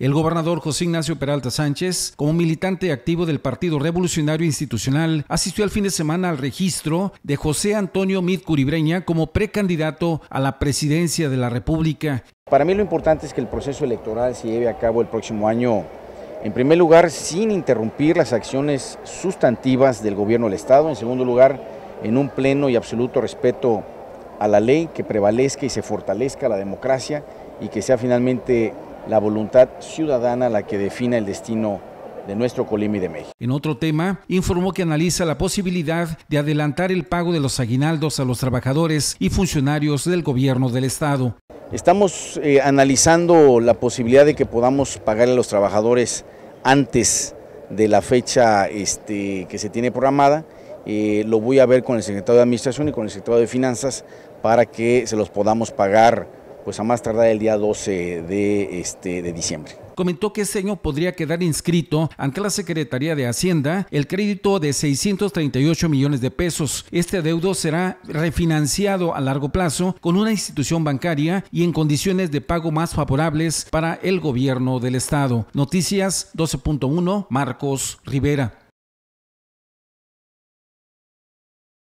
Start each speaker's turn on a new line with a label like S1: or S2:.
S1: El gobernador José Ignacio Peralta Sánchez, como militante activo del Partido Revolucionario Institucional, asistió al fin de semana al registro de José Antonio Mid Curibreña como precandidato a la presidencia de la República.
S2: Para mí lo importante es que el proceso electoral se lleve a cabo el próximo año, en primer lugar, sin interrumpir las acciones sustantivas del gobierno del Estado, en segundo lugar, en un pleno y absoluto respeto a la ley, que prevalezca y se fortalezca la democracia y que sea finalmente la voluntad ciudadana la que defina el destino de nuestro Colima y de México.
S1: En otro tema, informó que analiza la posibilidad de adelantar el pago de los aguinaldos a los trabajadores y funcionarios del gobierno del Estado.
S2: Estamos eh, analizando la posibilidad de que podamos pagar a los trabajadores antes de la fecha este, que se tiene programada. Eh, lo voy a ver con el secretario de Administración y con el secretario de Finanzas para que se los podamos pagar pues a más tardar el día 12 de, este, de
S1: diciembre. Comentó que este año podría quedar inscrito ante la Secretaría de Hacienda el crédito de 638 millones de pesos. Este deudo será refinanciado a largo plazo con una institución bancaria y en condiciones de pago más favorables para el gobierno del Estado. Noticias 12.1, Marcos Rivera.